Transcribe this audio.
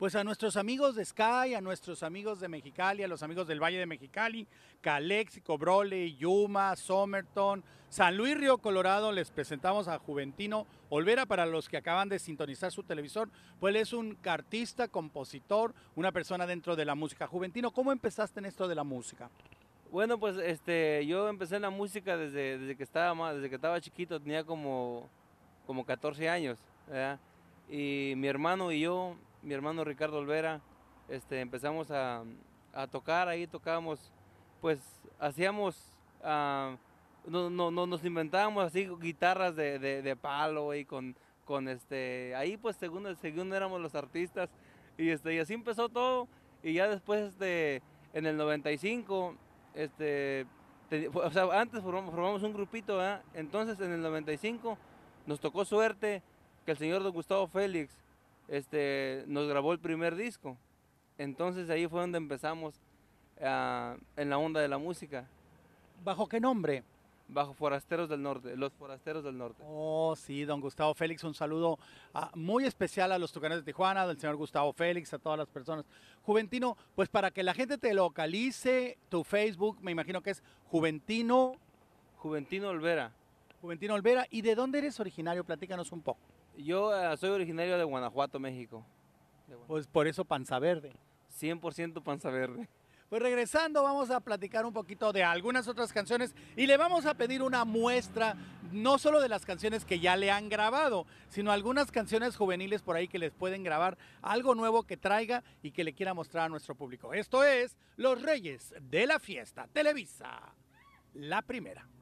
pues a nuestros amigos de Sky, a nuestros amigos de Mexicali, a los amigos del Valle de Mexicali, Calexico, Brole, Yuma, Somerton, San Luis Río Colorado, les presentamos a Juventino Olvera para los que acaban de sintonizar su televisor, pues es un artista, compositor, una persona dentro de la música. Juventino, ¿cómo empezaste en esto de la música? Bueno, pues este, yo empecé en la música desde, desde que estaba desde que estaba chiquito, tenía como, como 14 años, Y mi hermano y yo mi hermano Ricardo Olvera, este, empezamos a, tocar, ahí tocábamos, pues hacíamos, ah, no, nos inventábamos así guitarras de, palo y con, con este, ahí pues según, éramos los artistas y, este, así empezó todo y ya después este, en el 95, este, o sea, antes formamos, un grupito, entonces en el 95 nos tocó suerte que el señor don Gustavo Félix este, nos grabó el primer disco. Entonces ahí fue donde empezamos ah, en la onda de la música. ¿Bajo qué nombre? Bajo Forasteros del Norte, los Forasteros del Norte. Oh, sí, don Gustavo Félix, un saludo ah, muy especial a los tucanes de Tijuana, del señor Gustavo Félix, a todas las personas. Juventino, pues para que la gente te localice, tu Facebook, me imagino que es Juventino. Juventino Olvera. Juventino Olvera, ¿y de dónde eres originario? Platícanos un poco. Yo eh, soy originario de Guanajuato, México. Pues por eso panza verde. 100% panza verde. Pues regresando vamos a platicar un poquito de algunas otras canciones y le vamos a pedir una muestra no solo de las canciones que ya le han grabado, sino algunas canciones juveniles por ahí que les pueden grabar algo nuevo que traiga y que le quiera mostrar a nuestro público. Esto es Los Reyes de la Fiesta Televisa, la primera.